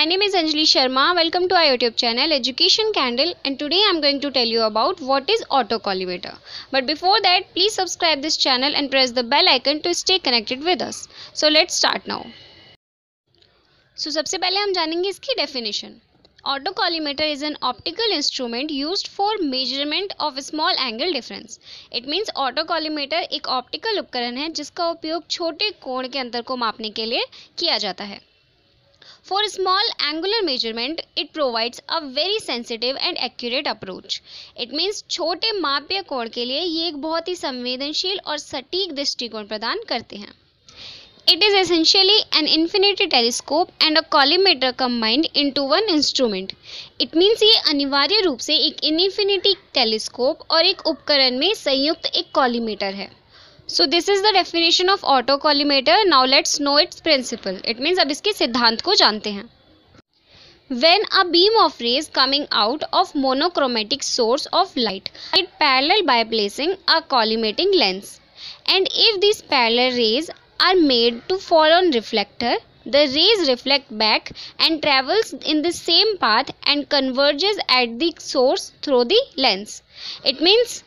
My name is Anjali Sharma welcome to I YouTube channel Education Candle and today I am going to tell you about what is auto collimator but before that please subscribe this channel and press the bell icon to stay connected with us so let's start now so सबसे पहले हम जानेंगे इसकी definition auto collimator is an optical instrument use for measurement of small angle difference it means auto collimator एक optical उपकरण है जिसका उपयोग छोटे कोण के अंतर को मापने के लिए किया जाता है for small angular measurement it provides a very sensitive and accurate approach it means छोटे माप्य कोण के लिए ये एक बहुत ही संवेदनशील और सटीक दृष्टिकोण प्रदान करते हैं it is essentially an infinity telescope and a collimator combined into one instrument it means ये अनिवार्य रूप से एक इन इन्फिनिटी टेलीस्कोप और एक उपकरण में संयुक्त एक कॉलीमेटर है so this is the definition of auto collimator now let's know its principle it means अब इसके सिद्धांत को जानते हैं when a beam of rays coming out of monochromatic source of light it parallel by placing a collimating lens and if this parallel rays are made to fall on reflector the rays reflect back and travels in the same path and converges at the source through the lens it means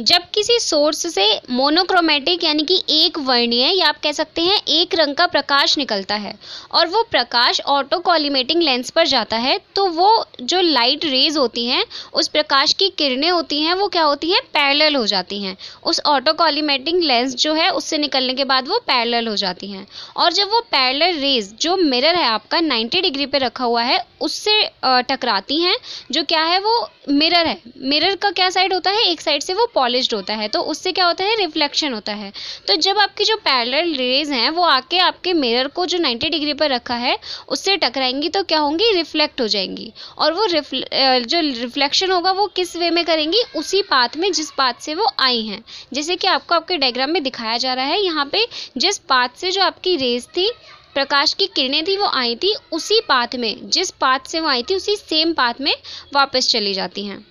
जब किसी source से monochromatic यानी कि एक वर्णीय या आप कह सकते हैं एक रंग का प्रकाश निकलता है और वो प्रकाश ऑटो लेंस पर जाता है तो वो जो लाइट रेज होती हैं उस प्रकाश की किरणें होती हैं वो क्या होती हैं पैरेलल हो जाती हैं उस ऑटो लेंस जो है उससे निकलने के बाद वो पैरेलल हो जाती हैं और जब वो पैरेलल रेज जो मिरर है आपका नाइन्टी डिग्री पर रखा हुआ है उससे टकराती हैं जो क्या है वो मिरर है मिरर का क्या साइड होता है एक साइड से से वो पॉलिश होता है तो उससे क्या होता है रिफ्लेक्शन होता है तो जब आपकी जो पैरल रेज हैं वो आके आपके मिरर को जो 90 डिग्री पर रखा है उससे टकराएंगी तो क्या होंगी रिफ्लेक्ट हो जाएंगी और वो रिफ्ले जो रिफ्लेक्शन होगा वो किस वे में करेंगी उसी पाथ में जिस पाथ से वो आई हैं जैसे कि आपको आपके डायग्राम में दिखाया जा रहा है यहाँ पर जिस पाथ से जो आपकी रेज थी प्रकाश की किरणें थी वो आई थी उसी पाथ में जिस पाथ से वो आई थी उसी सेम पाथ में वापस चली जाती हैं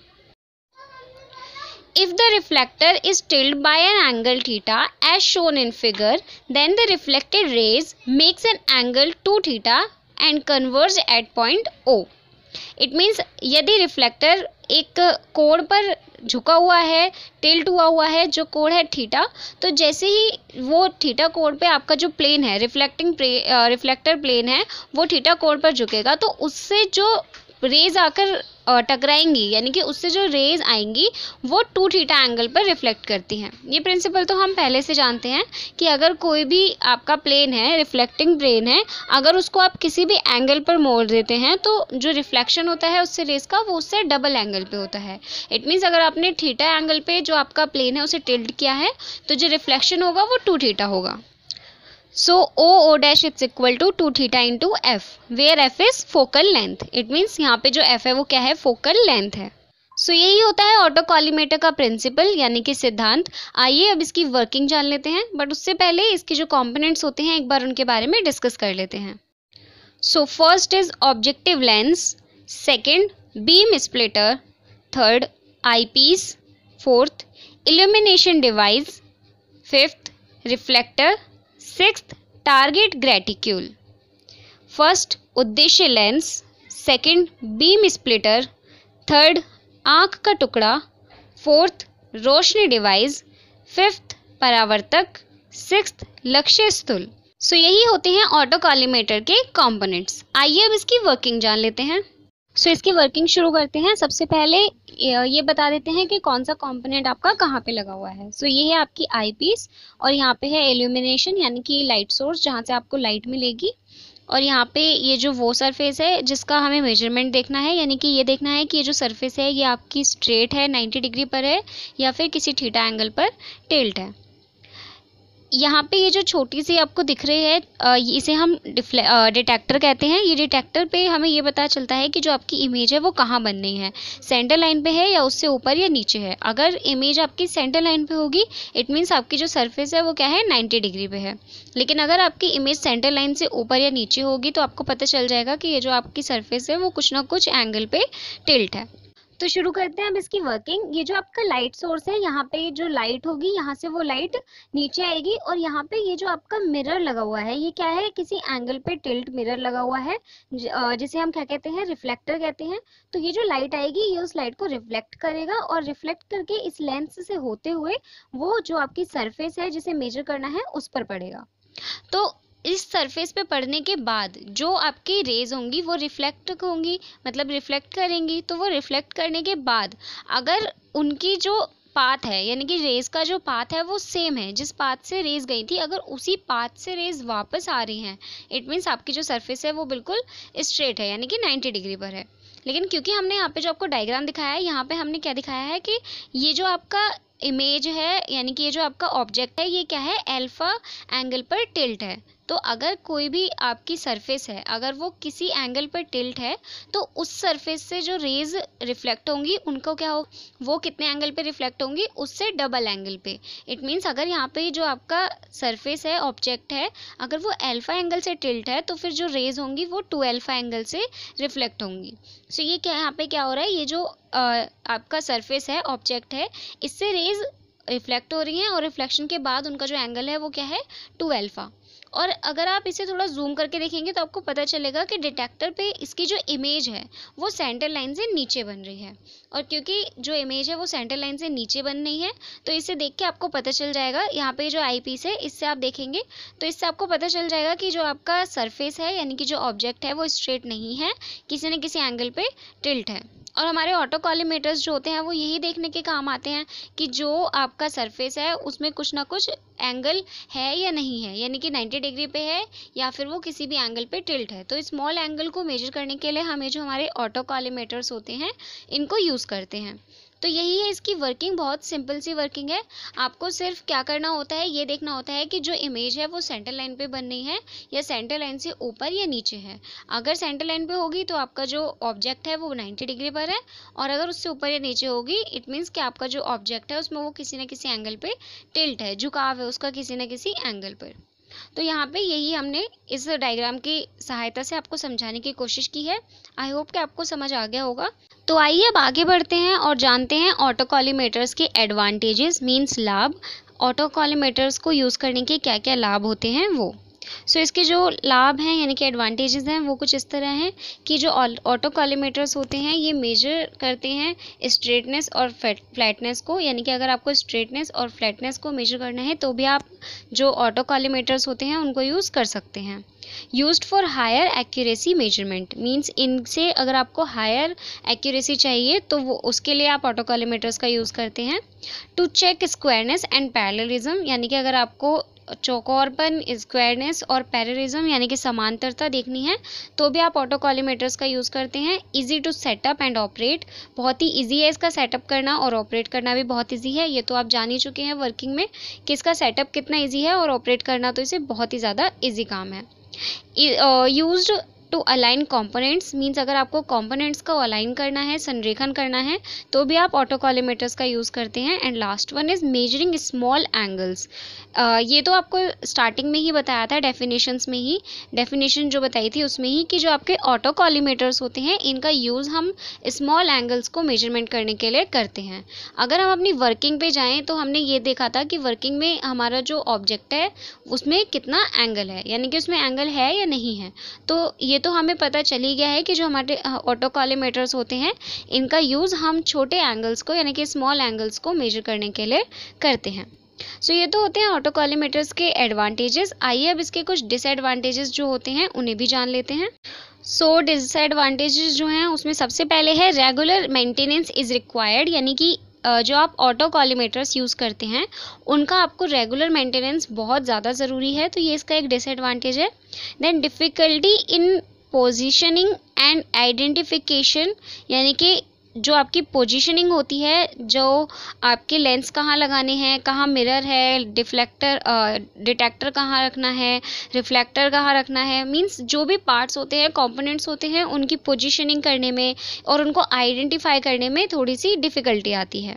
If the reflector is tilted by an angle theta as shown in figure, then the reflected rays makes an angle 2 theta and converge at point O. It means यदि रिफ्लेक्टर एक कोण पर झुका हुआ है टिल्ट हुआ हुआ है जो कोण है थीटा तो जैसे ही वो थीटा कोण पे आपका जो प्लेन है रिफ्लेक्टिंग प्ले, रिफ्लेक्टर प्लेन है वो थीटा कोण पर झुकेगा तो उससे जो रेज आकर टकराएंगी यानी कि उससे जो रेज आएंगी वो टू थीटा एंगल पर रिफ्लेक्ट करती हैं ये प्रिंसिपल तो हम पहले से जानते हैं कि अगर कोई भी आपका प्लेन है रिफ्लेक्टिंग प्लेन है अगर उसको आप किसी भी एंगल पर मोड़ देते हैं तो जो रिफ्लेक्शन होता है उससे रेज का वो उससे डबल एंगल पर होता है इट मीन्स अगर आपने थीटा एंगल पर जो आपका प्लेन है उसे टिल्ड किया है तो जो रिफ्लेक्शन होगा वो टू थीटा होगा So O dash it's equal to two theta into F where F is focal length it means यहाँ पे जो एफ है वो क्या है फोकल लेंथ है सो so, यही होता है ऑटो कॉलीमेटर का प्रिंसिपल यानी कि सिद्धांत आइए अब इसकी वर्किंग जान लेते हैं बट उससे पहले इसके जो कॉम्पोनेंट्स होते हैं एक बार उनके बारे में डिस्कस कर लेते हैं so first is objective lens second beam splitter third eye piece fourth illumination device fifth reflector six target graticule first उद्देश्य lens second beam splitter third आंख का टुकड़ा फोर्थ रोशनी डिवाइस फिफ्थ परावर्तक सिक्स लक्ष्य स्थूल सो यही होते हैं ऑटो कॉलीमेटर के कंपोनेंट्स आइए अब इसकी वर्किंग जान लेते हैं सो so, इसकी वर्किंग शुरू करते हैं सबसे पहले ये बता देते हैं कि कौन सा कंपोनेंट आपका कहाँ पे लगा हुआ है सो so, ये है आपकी आई पीस और यहाँ पे है एल्यूमिनेशन यानी कि लाइट सोर्स जहाँ से आपको लाइट मिलेगी और यहाँ पे ये जो वो सरफेस है जिसका हमें मेजरमेंट देखना है यानी कि ये देखना है कि ये जो सरफेस है ये आपकी स्ट्रेट है 90 डिग्री पर है या फिर किसी ठीठा एंगल पर टेल्ट है यहाँ पे ये जो छोटी सी आपको दिख रही है इसे हम डिफ्ले डिटेक्टर कहते हैं ये डिटेक्टर पे हमें ये पता चलता है कि जो आपकी इमेज है वो कहाँ बन रही है सेंटर लाइन पे है या उससे ऊपर या नीचे है अगर इमेज आपकी सेंटर लाइन पे होगी इट मीन्स आपकी जो सरफेस है वो क्या है नाइन्टी डिग्री पे है लेकिन अगर आपकी इमेज सेंटर लाइन से ऊपर या नीचे होगी तो आपको पता चल जाएगा कि ये जो आपकी सरफेस है वो कुछ ना कुछ एंगल पे टिल्ट है तो शुरू करते हैं हम इसकी वर्किंग ये जो आपका लाइट सोर्स है यहाँ पे जो लाइट होगी यहाँ से वो लाइट नीचे आएगी और यहाँ पे ये जो आपका मिरर लगा हुआ है ये क्या है किसी एंगल पे टिल्ट मिरर लगा हुआ है जिसे हम क्या कहते हैं रिफ्लेक्टर कहते हैं तो ये जो लाइट आएगी ये उस लाइट को रिफ्लेक्ट करेगा और रिफ्लेक्ट करके इस लेंस से होते हुए वो जो आपकी सरफेस है जिसे मेजर करना है उस पर पड़ेगा तो इस सरफेस पे पड़ने के बाद जो आपकी रेज होंगी वो रिफ्लेक्ट होंगी मतलब रिफ्लेक्ट करेंगी तो वो रिफ्लेक्ट करने के बाद अगर उनकी जो पाथ है यानी कि रेज़ का जो पाथ है वो सेम है जिस पाथ से रेज गई थी अगर उसी पाथ से रेज वापस आ रही हैं इट मीन्स आपकी जो सरफेस है वो बिल्कुल स्ट्रेट है यानी कि 90 डिग्री पर है लेकिन क्योंकि हमने यहाँ पे जो आपको डायग्राम दिखाया है यहाँ पे हमने क्या दिखाया है कि ये जो आपका इमेज है यानी कि ये जो आपका ऑब्जेक्ट है ये क्या है एल्फ़ा एंगल पर टिल्ट है तो अगर कोई भी आपकी सरफेस है अगर वो किसी एंगल पर टिल्ट है तो उस सरफेस से जो रेज रिफ्लेक्ट होंगी उनको क्या हो वो कितने एंगल पे रिफ्लेक्ट होंगी उससे डबल एंगल पे इट मीन्स अगर यहाँ पे जो आपका सरफेस है ऑब्जेक्ट है अगर वो अल्फा एंगल से टिल्ट है तो फिर जो रेज होंगी वो टू एल्फा एंगल से रिफ्लेक्ट होंगी सो so ये क्या यहाँ पर क्या हो रहा है ये जो आपका सरफेस है ऑब्जेक्ट है इससे रेज रिफ्लेक्ट हो रही हैं और रिफ्लेक्शन के बाद उनका जो एंगल है वो क्या है टू एल्फ़ा और अगर आप इसे थोड़ा जूम करके देखेंगे तो आपको पता चलेगा कि डिटेक्टर पे इसकी जो इमेज है वो सेंटर लाइन से नीचे बन रही है और क्योंकि जो इमेज है वो सेंटर लाइन से नीचे बन रही है तो इसे देख के आपको पता चल जाएगा यहाँ पे जो आई पीस है इससे आप देखेंगे तो इससे आपको पता चल जाएगा कि जो आपका सरफेस है यानी कि जो ऑब्जेक्ट है वो स्ट्रेट नहीं है किसी न किसी एंगल पर टिल्ट है और हमारे ऑटो कॉलीमेटर्स जो होते हैं वो यही देखने के काम आते हैं कि जो आपका सरफेस है उसमें कुछ ना कुछ एंगल है या नहीं है यानी कि 90 डिग्री पे है या फिर वो किसी भी एंगल पे टिल्ट है तो स्मॉल एंगल को मेजर करने के लिए हमें जो हमारे ऑटो कॉलीमेटर्स होते हैं इनको यूज़ करते हैं तो यही है इसकी वर्किंग बहुत सिंपल सी वर्किंग है आपको सिर्फ क्या करना होता है ये देखना होता है कि जो इमेज है वो सेंटर लाइन पे बननी है या सेंटर लाइन से ऊपर या नीचे है अगर सेंटर लाइन पे होगी तो आपका जो ऑब्जेक्ट है वो 90 डिग्री पर है और अगर उससे ऊपर या नीचे होगी इट मीन्स कि आपका जो ऑब्जेक्ट है उसमें वो किसी न किसी एंगल पर टिल्ट है झुकाव है उसका किसी न किसी एंगल पर तो यहाँ पे यही हमने इस डायग्राम की सहायता से आपको समझाने की कोशिश की है आई होप कि आपको समझ आ गया होगा तो आइए अब आगे बढ़ते हैं और जानते हैं ऑटोकॉलीमेटर्स के एडवांटेजेस मीन्स लाभ ऑटोकॉलीमेटर्स को यूज़ करने के क्या क्या लाभ होते हैं वो सो so, इसके जो लाभ हैं यानी कि एडवांटेजेस हैं वो कुछ इस तरह हैं कि जो ऑटो कॉलीमीटर्स होते हैं ये मेजर करते हैं स्ट्रेटनेस और फ्लैटनेस को यानी कि अगर आपको स्ट्रेटनेस और फ्लैटनेस को मेजर करना है तो भी आप जो ऑटो कॉलीमीटर्स होते हैं उनको यूज़ कर सकते हैं use for higher accuracy measurement means इनसे अगर आपको हायर एक्यूरेसी चाहिए तो वो उसके लिए आप ऑटोकॉलीमेटर्स का यूज़ करते हैं to check squareness and parallelism यानी कि अगर आपको चौकोरपन स्क्वायरनेस और पैरिज्म यानी कि समांतरता देखनी है तो भी आप ऑटो का यूज़ करते हैं easy to set up and operate बहुत ही ईजी है इसका सेटअप करना और ऑपरेट करना भी बहुत ईजी है ये तो आप जान ही चुके हैं वर्किंग में कि इसका सेटअप कितना ईजी है और ऑपरेट करना तो इसे बहुत ही ज़्यादा ईजी काम है use e, uh, to align components means अगर आपको कॉम्पोनेंट्स को अलाइन करना है संरेखन करना है तो भी आप ऑटो कॉलीमेटर्स का यूज़ करते हैं and last one is measuring small angles ये तो आपको स्टार्टिंग में ही बताया था डेफिनेशंस में ही डेफिनेशन जो बताई थी उसमें ही कि जो आपके ऑटो कॉलीमेटर्स होते हैं इनका यूज़ हम स्मॉल एंगल्स को मेजरमेंट करने के लिए करते हैं अगर हम अपनी वर्किंग पे जाएँ तो हमने ये देखा था कि वर्किंग में हमारा जो ऑब्जेक्ट है उसमें कितना एंगल है यानी कि उसमें एंगल है या नहीं है तो ये तो हमें पता चली गया है कि जो हमारे ऑटो कॉलीमीटर्स होते हैं इनका यूज़ हम छोटे एंगल्स को यानी कि स्मॉल एंगल्स को मेजर करने के लिए करते हैं सो so, ये तो होते हैं ऑटो कॉलीमीटर्स के एडवांटेजेस आइए अब इसके कुछ डिसएडवांटेजेस जो होते हैं उन्हें भी जान लेते हैं सो so, डिसएडवांटेजेस जो हैं उसमें सबसे पहले है रेगुलर मेंटेनेंस इज़ रिक्वायर्ड यानी कि जो आप ऑटो कॉलीमीटर्स यूज़ करते हैं उनका आपको रेगुलर मेंटेनेंस बहुत ज़्यादा ज़रूरी है तो ये इसका एक डिसएडवांटेज है then difficulty in positioning and identification यानी कि जो आपकी पोजीशनिंग होती है जो आपके लेंस कहाँ लगाने हैं कहाँ मिरर है डिफ्लेक्टर डिटेक्टर कहाँ रखना है रिफ्लेक्टर कहाँ रखना है मींस जो भी पार्ट्स होते हैं कंपोनेंट्स होते हैं उनकी पोजीशनिंग करने में और उनको आइडेंटिफाई करने में थोड़ी सी डिफ़िकल्टी आती है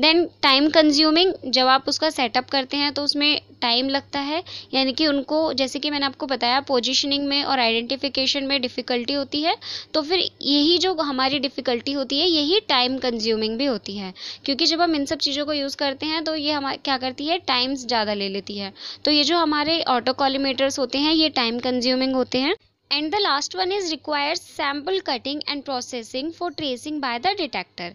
देन टाइम कंज्यूमिंग जब आप उसका सेटअप करते हैं तो उसमें टाइम लगता है यानी कि उनको जैसे कि मैंने आपको बताया पोजिशनिंग में और आइडेंटिफिकेशन में डिफ़िकल्टी होती है तो फिर यही जो हमारी डिफ़िकल्टी होती है यही टाइम कंज्यूमिंग भी होती है क्योंकि जब हम इन सब चीज़ों को यूज़ करते हैं तो ये हमारे क्या करती है टाइम्स ज़्यादा ले लेती है तो ये जो हमारे ऑटो कॉलीमेटर्स होते हैं ये टाइम कंज्यूमिंग होते हैं and the last one is requires sample cutting and processing for tracing by the detector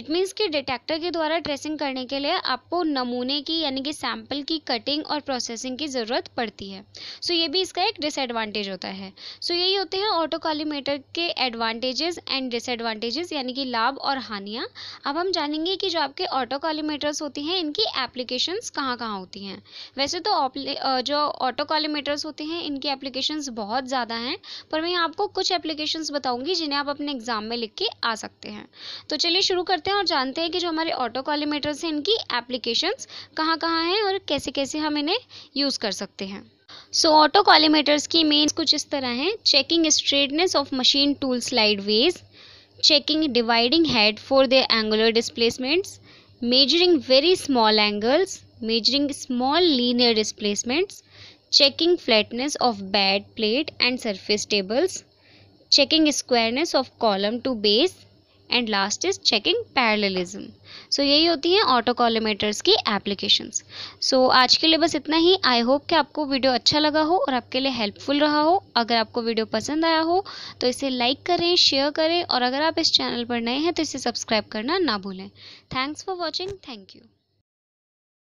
it means कि detector के द्वारा tracing करने के लिए आपको नमूने की यानी कि sample की cutting और processing की ज़रूरत पड़ती है so ये भी इसका एक disadvantage होता है so यही होते हैं ऑटो कॉलीमीटर के advantages and disadvantages यानी कि लाभ और हानियाँ अब हम जानेंगे कि जो आपके ऑटो कॉलीमीटर्स होती हैं इनकी एप्लीकेशंस कहाँ कहाँ होती हैं वैसे तो जो ऑटो कॉलीमीटर्स होते हैं इनकी एप्लीकेशंस बहुत ज़्यादा हैं पर मैं आपको कुछ एप्लीकेशंस बताऊंगी जिन्हें आप अपने एग्ज़ाम में लिख के आ सकते हैं तो चलिए शुरू करते हैं और जानते हैं कि जो हमारे ऑटो कॉलीमेटर्स हैं इनकी एप्लीकेशंस कहाँ कहाँ हैं और कैसे कैसे हम इन्हें यूज़ कर सकते हैं सो ऑटो कॉलीमेटर्स की मेन कुछ इस तरह हैं checking straightness of machine tool slide ways checking dividing head for the angular displacements measuring very small angles measuring small linear displacements checking flatness of bed plate and surface tables checking squareness of column to base and last is checking parallelism so यही होती हैं auto कॉलोमीटर्स की applications सो so, आज के लिए बस इतना ही I hope कि आपको वीडियो अच्छा लगा हो और आपके लिए हेल्पफुल रहा हो अगर आपको वीडियो पसंद आया हो तो इसे लाइक करें शेयर करें और अगर आप इस चैनल पर नए हैं तो इसे सब्सक्राइब करना ना भूलें thanks for watching thank you